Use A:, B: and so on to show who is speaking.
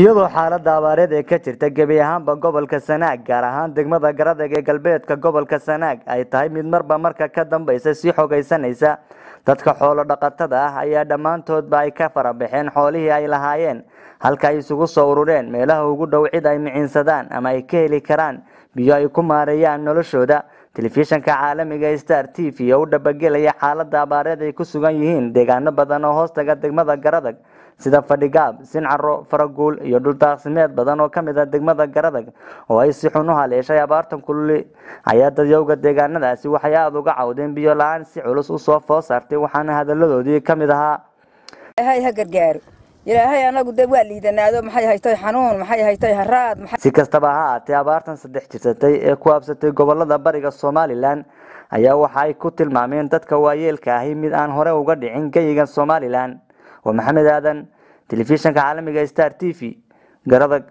A: iyadoo xaalada abaareed ee ka jirta gebi ahaanba gobolka sanaag gaar ahaan degmada garadag ee galbeedka gobolka sanaag ay tahay mid marba marka ka dambaysa sii xogaysanaysa dadka xoolo dhaqatada ah ayaa dhammaantoodba ay ka farabaxeen xoolihii ay lahaayeen halka ay isugu soo urureen meelaha ugu dhow cid ay micinsadaan ama ay ka heli karaan biyo ay ku maareeyaan noloshooda telefishinka caalamiga ah, star t v oo u dhabagelaya xaalada abaareed ay ku sugan yihiin deegaano badan oo hoostaga degmada garadag sida fadhigaab sincaro faraguul iyo dhuldaaqsimeed badan oo ka mid a ah degmada garadag oo ay si xun u haleeshay abaartan kululi ayaa dadyowga deegaanadaasi waxay aada uga cawdeen biyo la-aan si culus usoo foo saartay waxaana hadaladoodii ka mid ahaa
B: ha gargaaro ilaahay anagu de waa liidanaado maxay haytay xanuun maxay haytay haraad
A: si kastaba ha aatee abaartan saddex jirsatay ee ku habsatay gobolada bariga somalilan ayaa waxa ay ku tilmaameen dadka waayeelka ahi mid aan hore uga dhicin geyigan somalilan waa maxamed aadan telefishanka caalamiga star t v garadag